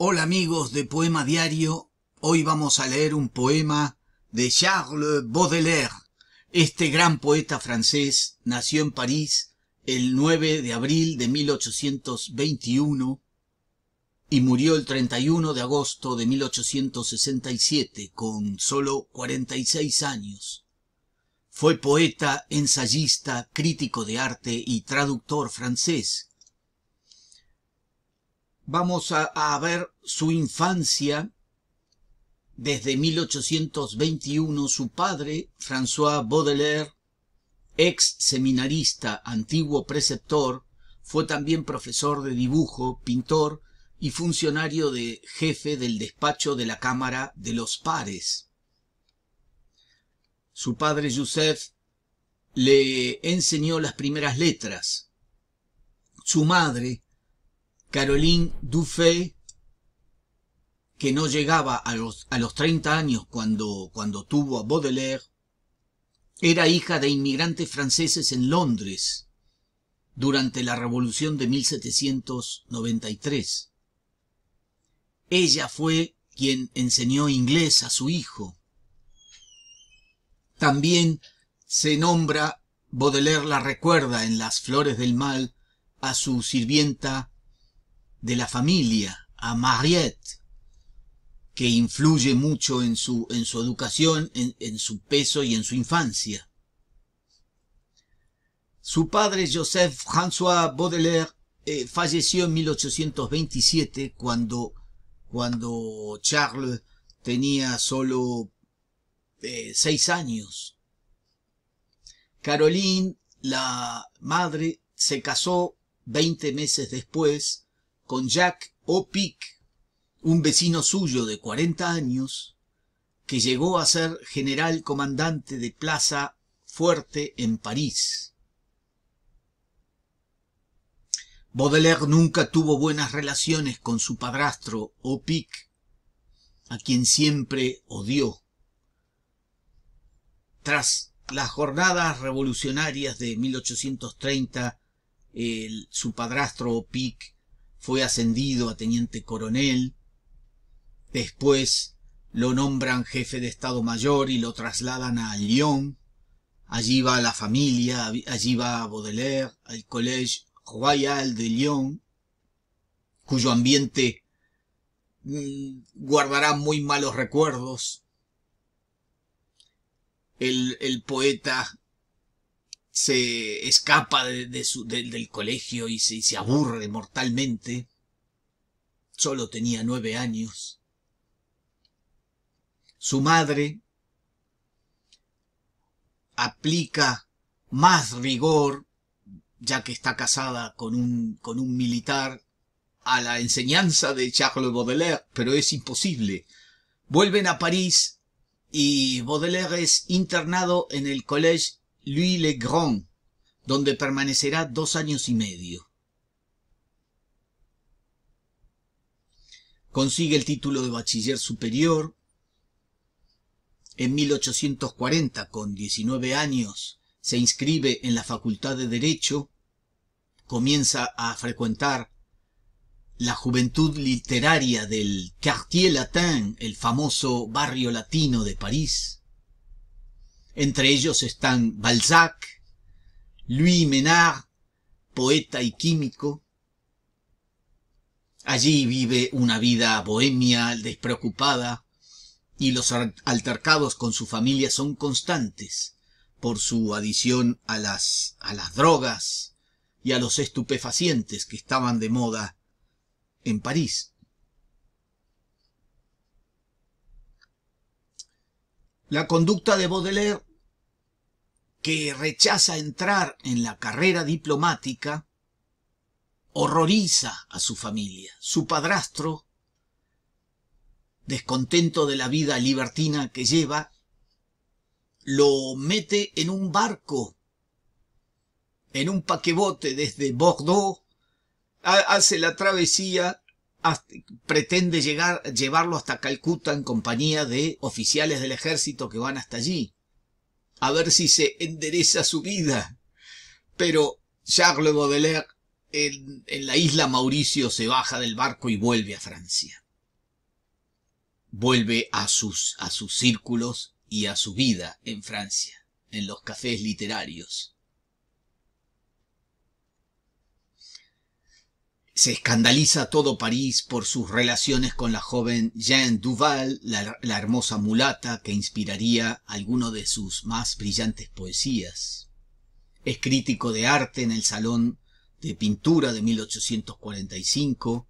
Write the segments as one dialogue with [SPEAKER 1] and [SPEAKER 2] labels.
[SPEAKER 1] Hola amigos de Poema Diario, hoy vamos a leer un poema de Charles Baudelaire. Este gran poeta francés nació en París el 9 de abril de 1821 y murió el 31 de agosto de 1867 con solo 46 años. Fue poeta, ensayista, crítico de arte y traductor francés vamos a, ver su infancia desde 1821 su padre, François Baudelaire, ex seminarista, antiguo preceptor, fue también profesor de dibujo, pintor y funcionario de jefe del despacho de la Cámara de los Pares. Su padre Joseph le enseñó las primeras letras. Su madre, Caroline Dufay, que no llegaba a los, a 30 años cuando, cuando tuvo a Baudelaire, era hija de inmigrantes franceses en Londres durante la Revolución de 1793. Ella fue quien enseñó inglés a su hijo. También se nombra, Baudelaire la recuerda en Las Flores del Mal, a su sirvienta de la familia, a Mariette, que influye mucho en su, educación, en, su peso y en su infancia. Su padre, Joseph François Baudelaire, eh, falleció en 1827 cuando, cuando Charles tenía solo eh, seis años. Caroline, la madre, se casó 20 meses después con Jack O'Pick, un vecino suyo de 40 años, que llegó a ser general comandante de Plaza Fuerte en París. Baudelaire nunca tuvo buenas relaciones con su padrastro Opic, a quien siempre odió. Tras las jornadas revolucionarias de 1830, su padrastro O'Pick fue ascendido a teniente coronel. Después lo nombran jefe de Estado Mayor y lo trasladan a Lyon. Allí va la familia, allí va Baudelaire, al Collège Royal de Lyon, cuyo ambiente mm, guardará muy malos recuerdos. El, el poeta se escapa del colegio y se, aburre mortalmente. Solo tenía nueve años. Su madre aplica más rigor, ya que está casada con un, con un militar, a la enseñanza de Charles Baudelaire, pero es imposible. Vuelven a París y Baudelaire es internado en el Collège Louis le donde permanecerá dos años y medio. Consigue el título de bachiller superior. En 1840, con 19 años, se inscribe en la Facultad de Derecho. Comienza a frecuentar la juventud literaria del Quartier Latin, el famoso barrio latino de París. Entre ellos están Balzac, Louis Menard, poeta y químico. Allí vive una vida bohemia, despreocupada, y los altercados con su familia son constantes por su adición a las, a las drogas y a los estupefacientes que estaban de moda en París. La conducta de Baudelaire que rechaza entrar en la carrera diplomática horroriza a su familia. Su padrastro, descontento de la vida libertina que lleva, lo mete en un barco, en un paquebote desde Bordeaux, hace la travesía, pretende llegar, llevarlo hasta Calcuta en compañía de oficiales del ejército que van hasta allí a ver si se endereza su vida. Pero Charles Baudelaire en, en la isla Mauricio se baja del barco y vuelve a Francia. Vuelve a sus, a sus círculos y a su vida en Francia, en los cafés literarios. Se escandaliza todo París por sus relaciones con la joven Jeanne Duval, la, hermosa mulata que inspiraría alguno de sus más brillantes poesías. Es crítico de arte en el Salón de Pintura de 1845.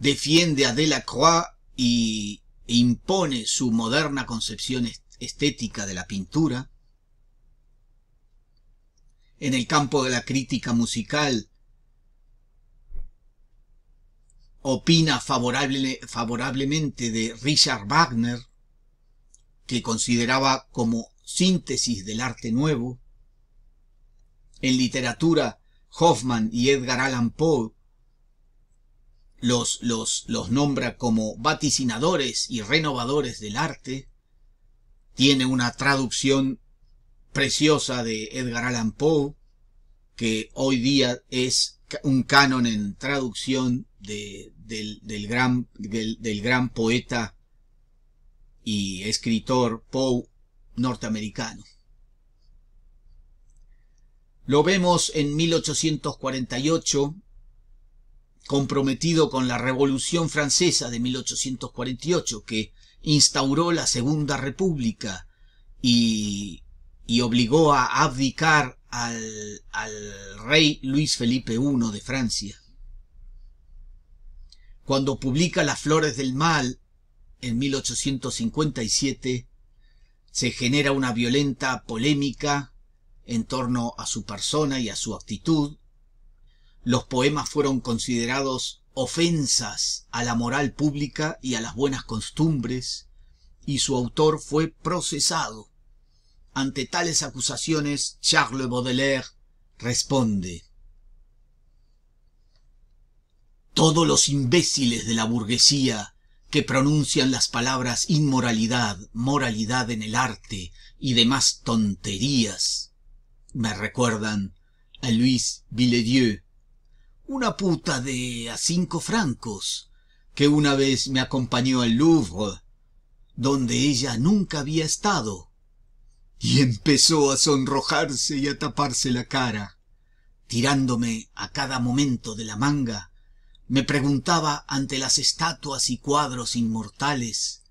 [SPEAKER 1] Defiende a Delacroix y impone su moderna concepción estética de la pintura. En el campo de la crítica musical opina favorablemente de Richard Wagner, que consideraba como síntesis del arte nuevo. En literatura, Hoffman y Edgar Allan Poe los, los, los nombra como vaticinadores y renovadores del arte. Tiene una traducción preciosa de Edgar Allan Poe, que hoy día es un canon en traducción del, gran, gran, poeta y escritor Poe norteamericano. Lo vemos en 1848 comprometido con la Revolución Francesa de 1848 que instauró la Segunda República y, y obligó a abdicar al, rey Luis Felipe I de Francia. Cuando publica Las Flores del Mal en 1857, se genera una violenta polémica en torno a su persona y a su actitud. Los poemas fueron considerados ofensas a la moral pública y a las buenas costumbres, y su autor fue procesado. Ante tales acusaciones, Charles Baudelaire responde. Todos los imbéciles de la burguesía que pronuncian las palabras inmoralidad, moralidad en el arte y demás tonterías me recuerdan a Luis Villedieu, una puta de a cinco francos que una vez me acompañó al Louvre, donde ella nunca había estado y empezó a sonrojarse y a taparse la cara. Tirándome a cada momento de la manga, me preguntaba ante las estatuas y cuadros inmortales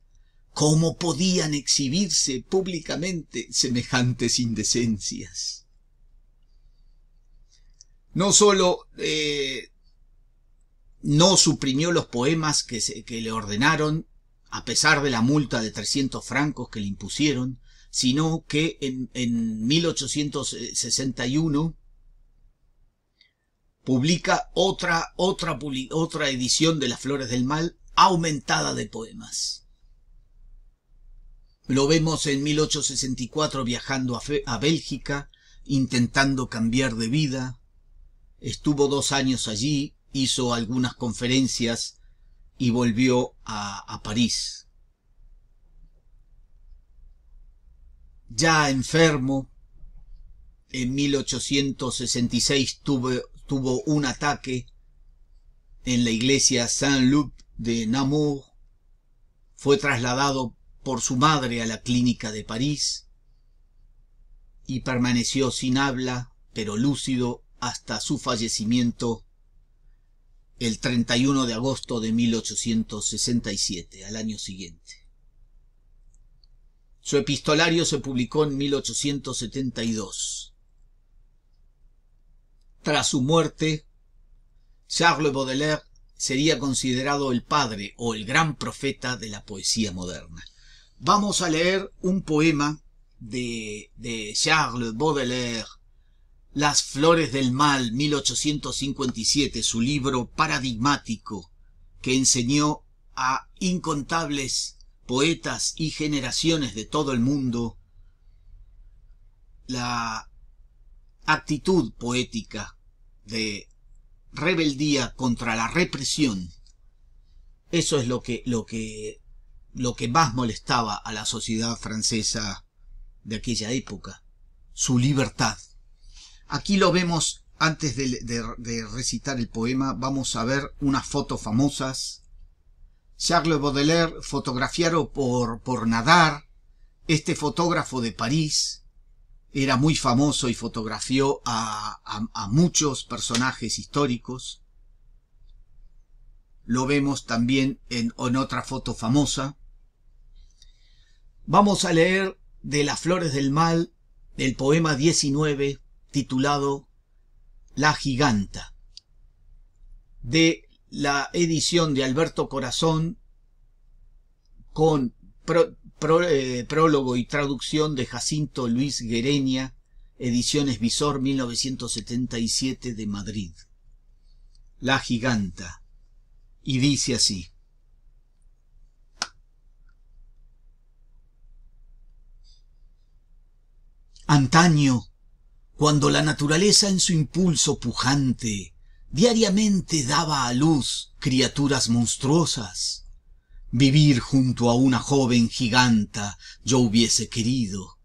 [SPEAKER 1] cómo podían exhibirse públicamente semejantes indecencias. No solo eh, no suprimió los poemas que, que le ordenaron, a pesar de la multa de 300 francos que le impusieron, sino que en, 1861 publica otra, otra, edición de Las Flores del Mal, aumentada de poemas. Lo vemos en 1864 viajando a, Bélgica, intentando cambiar de vida. Estuvo dos años allí, hizo algunas conferencias y volvió a París. ya enfermo, en 1866 tuvo, tuvo un ataque en la iglesia Saint-Luc de Namur, fue trasladado por su madre a la clínica de París y permaneció sin habla, pero lúcido, hasta su fallecimiento el 31 de agosto de 1867, al año siguiente. Su epistolario se publicó en 1872. Tras su muerte, Charles Baudelaire sería considerado el padre o el gran profeta de la poesía moderna. Vamos a leer un poema de, Charles Baudelaire, Las Flores del Mal, 1857, su libro paradigmático que enseñó a incontables poetas y generaciones de todo el mundo, la actitud poética de rebeldía contra la represión. Eso es lo que, lo que, lo que más molestaba a la sociedad francesa de aquella época, su libertad. Aquí lo vemos antes de recitar el poema, vamos a ver unas fotos famosas Charles Baudelaire fotografiado por, Nadar, este fotógrafo de París, era muy famoso y fotografió a, muchos personajes históricos. Lo vemos también en, en otra foto famosa. Vamos a leer de Las Flores del Mal del poema 19 titulado La Giganta de la edición de Alberto Corazón con eh, prólogo y traducción de Jacinto Luis Guereña, Ediciones Visor 1977 de Madrid. La giganta. Y dice así. Antaño, cuando la naturaleza en su impulso pujante diariamente daba a luz criaturas monstruosas. Vivir junto a una joven giganta yo hubiese querido,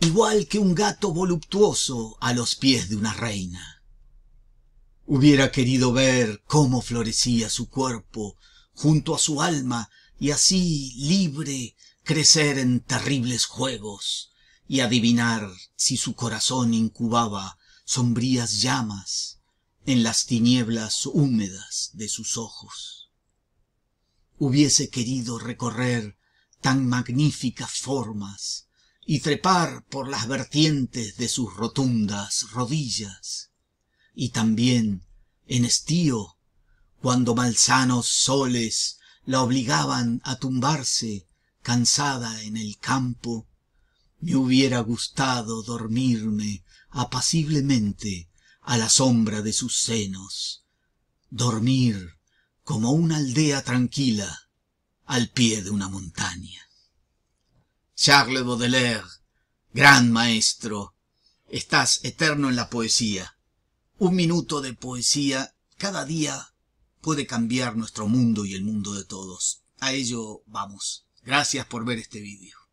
[SPEAKER 1] igual que un gato voluptuoso a los pies de una reina. Hubiera querido ver cómo florecía su cuerpo junto a su alma y así, libre, crecer en terribles juegos y adivinar si su corazón incubaba sombrías llamas en las tinieblas húmedas de sus ojos. Hubiese querido recorrer tan magníficas formas y trepar por las vertientes de sus rotundas rodillas, y también en estío, cuando malsanos soles la obligaban a tumbarse cansada en el campo, me hubiera gustado dormirme apaciblemente a la sombra de sus senos, dormir como una aldea tranquila al pie de una montaña. Charles Baudelaire, gran maestro, estás eterno en la poesía. Un minuto de poesía cada día puede cambiar nuestro mundo y el mundo de todos. A ello vamos. Gracias por ver este vídeo.